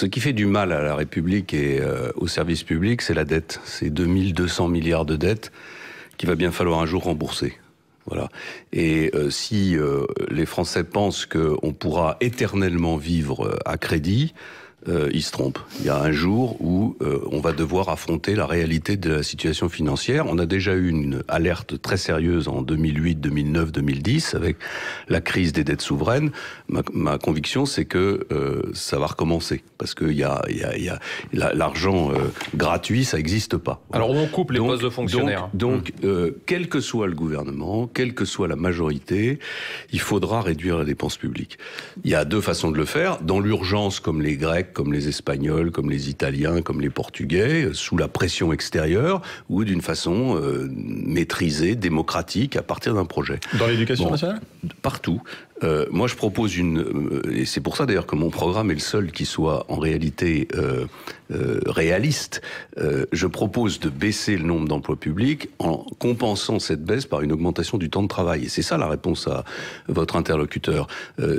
Ce qui fait du mal à la République et euh, au aux services publics, c'est la dette. C'est 2200 milliards de dettes qu'il va bien falloir un jour rembourser. Voilà. Et euh, si euh, les Français pensent qu'on pourra éternellement vivre à crédit, euh, il se trompe. Il y a un jour où euh, on va devoir affronter la réalité de la situation financière. On a déjà eu une alerte très sérieuse en 2008, 2009, 2010 avec la crise des dettes souveraines. Ma, conviction, c'est que euh, ça va recommencer parce que y a, l'argent gratuit, ça n'existe pas. Alors on coupe les postes de fonctionnaires. Donc, donc hmm. quel que soit le gouvernement, quelle que soit la majorité, il faudra réduire la dépense publique. Il y a deux façons de le faire. Dans l'urgence, comme les Grecs comme les Espagnols, comme les Italiens, comme les Portugais, euh, sous la pression extérieure ou d'une façon euh, maîtrisée, démocratique, à partir d'un projet. Dans l'éducation nationale partout. Euh, moi, je propose une, euh, et c'est pour ça d'ailleurs que mon programme est le seul qui soit en réalité euh, réaliste. je propose de baisser le nombre d'emplois publics en compensant cette baisse par une augmentation du temps de travail. Et c'est ça la réponse à votre interlocuteur.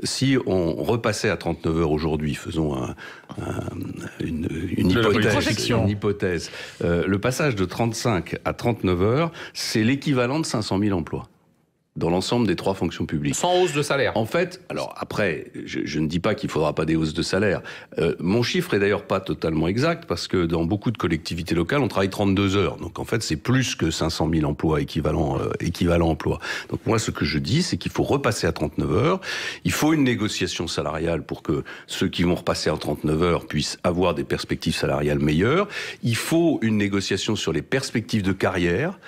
si on repassait à 39 heures aujourd'hui, faisons un, une, hypothèse, une hypothèse le passage de 35 à 39 heures, c'est l'équivalent de 500 000 emplois dans l'ensemble des trois fonctions publiques. Sans hausse de salaire. En fait, alors après, je, ne dis pas qu'il ne faudra pas des hausses de salaire. Euh, mon chiffre est d'ailleurs pas totalement exact parce que dans beaucoup de collectivités locales, on travaille 32 heures. Donc en fait, c'est plus que 500 000 emplois équivalents euh, équivalent emplois. Donc moi, ce que je dis, c'est qu'il faut repasser à 39 heures. Il faut une négociation salariale pour que ceux qui vont repasser à 39 heures puissent avoir des perspectives salariales meilleures. Il faut une négociation sur les perspectives de carrière.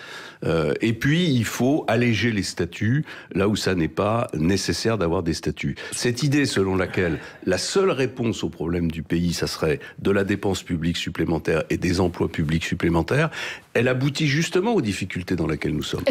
Euh, et puis, il faut alléger les statuts là où ça n'est pas nécessaire d'avoir des statuts. Cette idée selon laquelle la seule réponse au problème du pays, ça serait de la dépense publique supplémentaire et des emplois publics supplémentaires, elle aboutit justement aux difficultés dans lesquelles nous sommes.